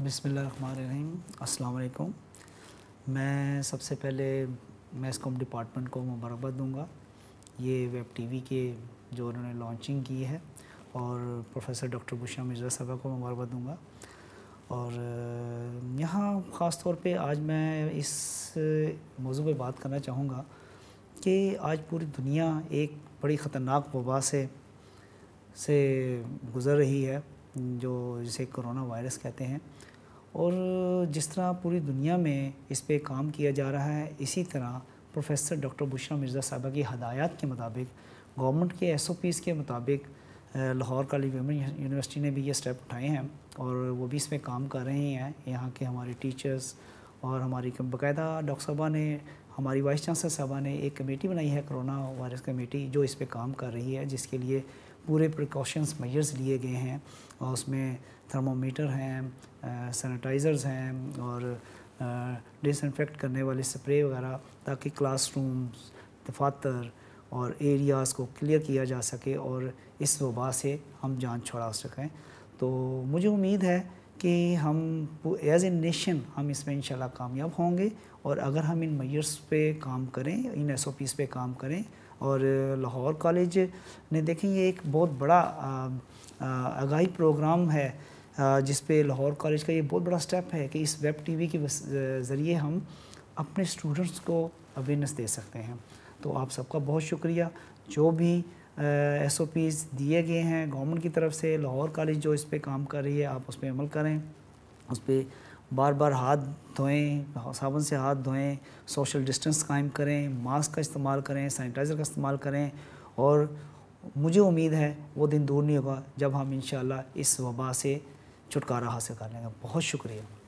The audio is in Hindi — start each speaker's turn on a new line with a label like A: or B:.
A: बिसमीम अलकुम मैं सबसे पहले मैसकॉम डिपार्टमेंट को मुबारकबाद दूंगा ये वेब टीवी के जो उन्होंने लॉन्चिंग की है और प्रोफेसर डॉक्टर बुशरा मिर्ज़ा साहबा को मुबारकबाद दूंगा और यहाँ ख़ास तौर पे आज मैं इस मौजू पर बात करना चाहूँगा कि आज पूरी दुनिया एक बड़ी ख़तरनाक वबा से से गुज़र रही है जो जिसे कोरोना वायरस कहते हैं और जिस तरह पूरी दुनिया में इस पर काम किया जा रहा है इसी तरह प्रोफेसर डॉक्टर बुशरा मिर्ज़ा साहबा की हदायत के मुताबिक गवर्नमेंट के एस ओ पीज़ के मुताबिक लाहौर काली वेमन यूनिवर्सिटी ने भी ये स्टेप उठाए हैं और वो भी इसमें काम कर रहे हैं यहाँ के हमारे टीचर्स और हमारी बाकायदा डॉक्टर साहबा ने हमारी वाइस चांसलर साहबा ने एक कमेटी बनाई है कोरोना वायरस कमेटी जो इस पर काम कर रही है जिसके लिए पूरे प्रिकॉशंस मेजर्स लिए गए हैं और उसमें थर्मोमीटर हैं सैनिटाइज़र्स हैं और डिसइनफेक्ट करने वाले स्प्रे वगैरह ताकि क्लासरूम दफातर और एरियाज़ को क्लियर किया जा सके और इस वबा से हम जान छुड़ा सकें तो मुझे उम्मीद है कि हम एज ए नेशन हम इसमें इंशाल्लाह कामयाब होंगे और अगर हम इन मयर्स पे काम करें इन एस ओ पीज़ पर काम करें और लाहौर कॉलेज ने देखें ये एक बहुत बड़ा आगाही प्रोग्राम है जिस पे लाहौर कॉलेज का ये बहुत बड़ा स्टेप है कि इस वेब टीवी के ज़रिए हम अपने स्टूडेंट्स को अवेयरनेस दे सकते हैं तो आप सबका बहुत शुक्रिया जो भी एस ओ पीज़ दिए गए हैं गवर्नमेंट की तरफ से लाहौर कॉलेज जो इस पर काम कर रही है आप उस पर अमल करें उस पर बार बार हाथ धोएं साबुन से हाथ धोएं सोशल डिस्टेंस कायम करें मास्क का इस्तेमाल करें सैनिटाइज़र का इस्तेमाल करें और मुझे उम्मीद है वो दिन दूर नहीं होगा जब हम इन इस वबा से छुटकारा हासिल कर लेंगे बहुत शुक्रिया